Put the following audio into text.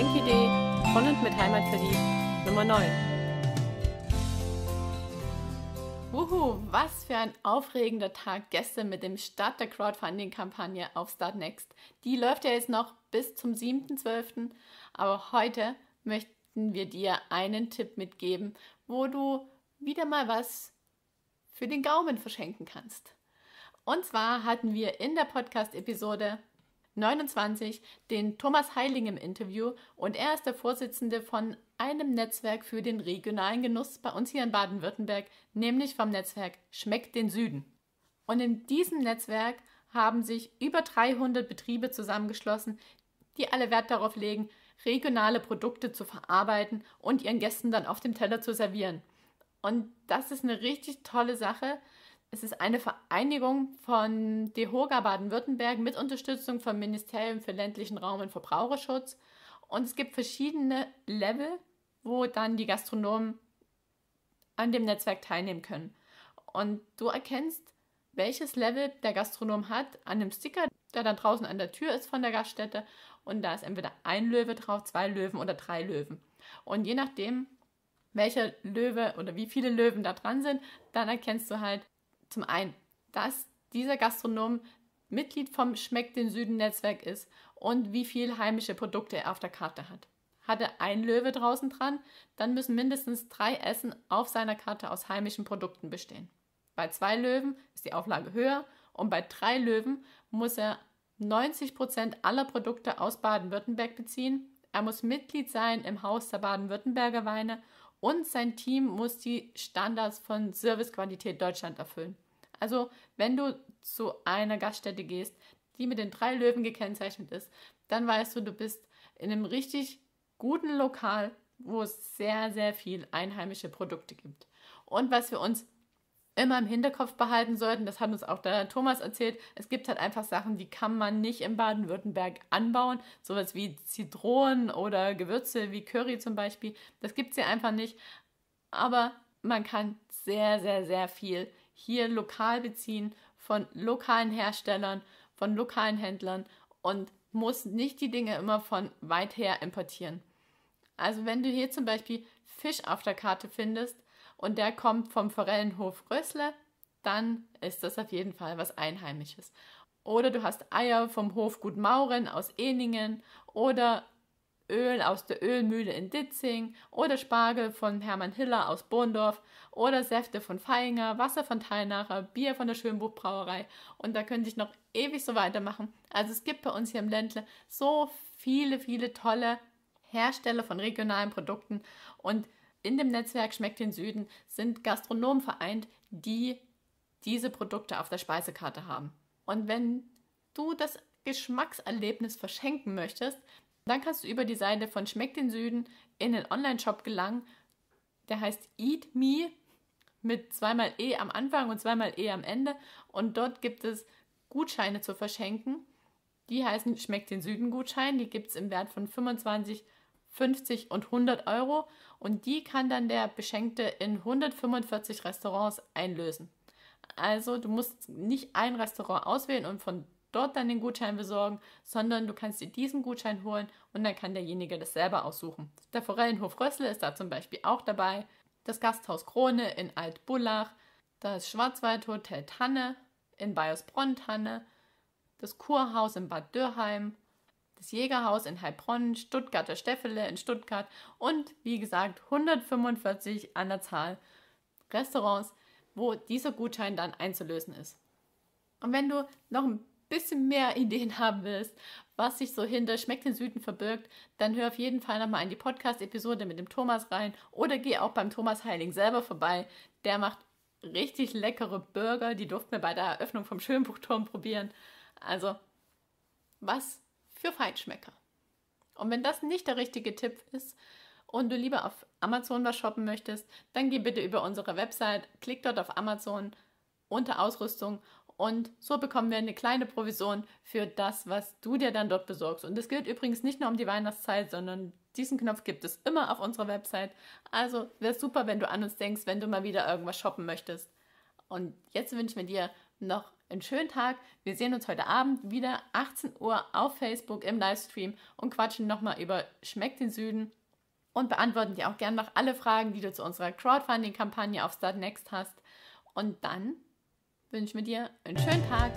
Geschenkidee von und mit Heimatverliebt Nummer 9. Wuhu, was für ein aufregender Tag gestern mit dem Start der Crowdfunding-Kampagne auf Startnext. Die läuft ja jetzt noch bis zum 7.12., aber heute möchten wir dir einen Tipp mitgeben, wo du wieder mal was für den Gaumen verschenken kannst. Und zwar hatten wir in der Podcast-Episode 29 den Thomas Heiling im Interview und er ist der Vorsitzende von einem Netzwerk für den regionalen Genuss bei uns hier in Baden-Württemberg, nämlich vom Netzwerk Schmeckt den Süden. Und in diesem Netzwerk haben sich über 300 Betriebe zusammengeschlossen, die alle Wert darauf legen, regionale Produkte zu verarbeiten und ihren Gästen dann auf dem Teller zu servieren. Und das ist eine richtig tolle Sache, es ist eine Vereinigung von DEHOGA Baden-Württemberg mit Unterstützung vom Ministerium für ländlichen Raum und Verbraucherschutz. Und es gibt verschiedene Level, wo dann die Gastronomen an dem Netzwerk teilnehmen können. Und du erkennst, welches Level der Gastronom hat an dem Sticker, der dann draußen an der Tür ist von der Gaststätte. Und da ist entweder ein Löwe drauf, zwei Löwen oder drei Löwen. Und je nachdem, welcher Löwe oder wie viele Löwen da dran sind, dann erkennst du halt, zum einen, dass dieser Gastronom Mitglied vom Schmeckt den Süden Netzwerk ist und wie viel heimische Produkte er auf der Karte hat. Hat er ein Löwe draußen dran, dann müssen mindestens drei Essen auf seiner Karte aus heimischen Produkten bestehen. Bei zwei Löwen ist die Auflage höher und bei drei Löwen muss er 90% Prozent aller Produkte aus Baden-Württemberg beziehen. Er muss Mitglied sein im Haus der Baden-Württemberger Weine und sein Team muss die Standards von Servicequalität Deutschland erfüllen. Also, wenn du zu einer Gaststätte gehst, die mit den drei Löwen gekennzeichnet ist, dann weißt du, du bist in einem richtig guten Lokal, wo es sehr, sehr viel einheimische Produkte gibt. Und was wir uns immer im Hinterkopf behalten sollten, das hat uns auch der Thomas erzählt, es gibt halt einfach Sachen, die kann man nicht in Baden-Württemberg anbauen, sowas wie Zitronen oder Gewürze wie Curry zum Beispiel, das gibt es hier einfach nicht, aber man kann sehr, sehr, sehr viel hier lokal beziehen von lokalen Herstellern, von lokalen Händlern und muss nicht die Dinge immer von weit her importieren. Also wenn du hier zum Beispiel Fisch auf der Karte findest, und der kommt vom Forellenhof Rösle, dann ist das auf jeden Fall was Einheimisches. Oder du hast Eier vom Hof Gut Mauren aus Eningen oder Öl aus der Ölmühle in Ditzing oder Spargel von Hermann Hiller aus Bohndorf oder Säfte von Feinger, Wasser von Teilnacher, Bier von der Schönbuchbrauerei und da könnte ich noch ewig so weitermachen. Also es gibt bei uns hier im Ländle so viele, viele tolle Hersteller von regionalen Produkten und in dem Netzwerk Schmeckt den Süden sind Gastronomen vereint, die diese Produkte auf der Speisekarte haben. Und wenn du das Geschmackserlebnis verschenken möchtest, dann kannst du über die Seite von Schmeckt den Süden in den Online-Shop gelangen. Der heißt Eat Me mit zweimal E am Anfang und zweimal E am Ende. Und dort gibt es Gutscheine zu verschenken. Die heißen Schmeckt den Süden Gutschein. Die gibt es im Wert von 25 Euro 50 und 100 Euro und die kann dann der Beschenkte in 145 Restaurants einlösen. Also du musst nicht ein Restaurant auswählen und von dort dann den Gutschein besorgen, sondern du kannst dir diesen Gutschein holen und dann kann derjenige das selber aussuchen. Der Forellenhof Rössle ist da zum Beispiel auch dabei, das Gasthaus Krone in Altbullach, das Schwarzwaldhotel Tanne in Bayersbronn Tanne, das Kurhaus in Bad Dürheim das Jägerhaus in Heilbronn, Stuttgarter Steffele in Stuttgart und wie gesagt 145 an der Zahl Restaurants, wo dieser Gutschein dann einzulösen ist. Und wenn du noch ein bisschen mehr Ideen haben willst, was sich so hinter Schmeckt den Süden verbirgt, dann hör auf jeden Fall nochmal in die Podcast-Episode mit dem Thomas rein oder geh auch beim Thomas Heiling selber vorbei. Der macht richtig leckere Burger, die durften wir bei der Eröffnung vom Schönbuchturm probieren. Also, was für Feinschmecker. Und wenn das nicht der richtige Tipp ist und du lieber auf Amazon was shoppen möchtest, dann geh bitte über unsere Website, klick dort auf Amazon unter Ausrüstung und so bekommen wir eine kleine Provision für das, was du dir dann dort besorgst. Und das gilt übrigens nicht nur um die Weihnachtszeit, sondern diesen Knopf gibt es immer auf unserer Website. Also wäre super, wenn du an uns denkst, wenn du mal wieder irgendwas shoppen möchtest. Und jetzt wünschen wir dir noch einen schönen Tag. Wir sehen uns heute Abend wieder 18 Uhr auf Facebook im Livestream und quatschen nochmal über Schmeckt den Süden und beantworten dir auch gerne noch alle Fragen, die du zu unserer Crowdfunding-Kampagne auf Start Next hast. Und dann wünsche ich mir dir einen schönen Tag.